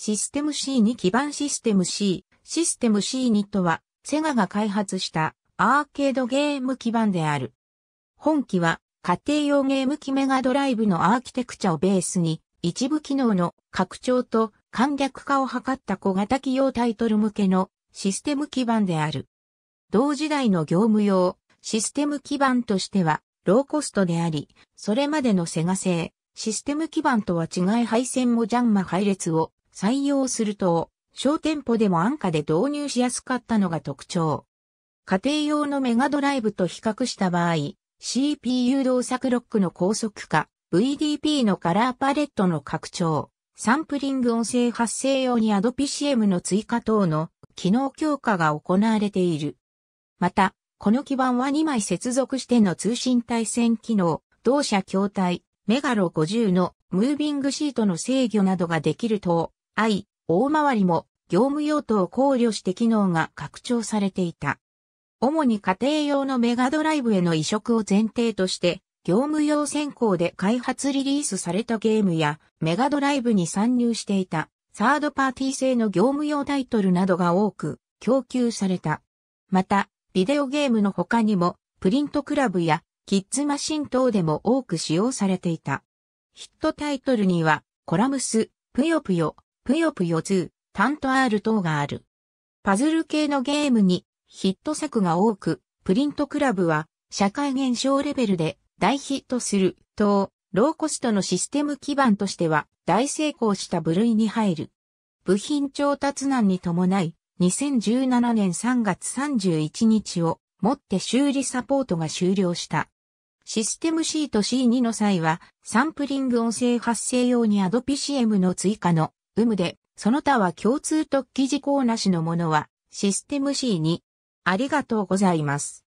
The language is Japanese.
システム C に基盤システム C、システム C ニットは、セガが開発したアーケードゲーム基盤である。本機は、家庭用ゲーム機メガドライブのアーキテクチャをベースに、一部機能の拡張と簡略化を図った小型機用タイトル向けのシステム基盤である。同時代の業務用システム基盤としては、ローコストであり、それまでのセガ製システム基盤とは違い配線もジャンマ配列を採用すると、小店舗でも安価で導入しやすかったのが特徴。家庭用のメガドライブと比較した場合、CPU 動作ロックの高速化、VDP のカラーパレットの拡張、サンプリング音声発生用に AdPCM の追加等の機能強化が行われている。また、この基板は2枚接続しての通信対戦機能、同社筐体、メガロ50のムービングシートの制御などができると、I、大回りも業務用途を考慮して機能が拡張されていた。主に家庭用のメガドライブへの移植を前提として、業務用先行で開発リリースされたゲームや、メガドライブに参入していた、サードパーティー製の業務用タイトルなどが多く、供給された。また、ビデオゲームの他にも、プリントクラブや、キッズマシン等でも多く使用されていた。ヒットタイトルには、コラムス、ぷよぷよ、ぷよぷよ2、タント R 等がある。パズル系のゲームにヒット作が多く、プリントクラブは社会現象レベルで大ヒットすると、ローコストのシステム基盤としては大成功した部類に入る。部品調達難に伴い、2017年3月31日をもって修理サポートが終了した。システム C と C2 の際は、サンプリング音声発生用にアド p CM の追加の有無で、その他は共通特記事項なしのものは、システム C に、ありがとうございます。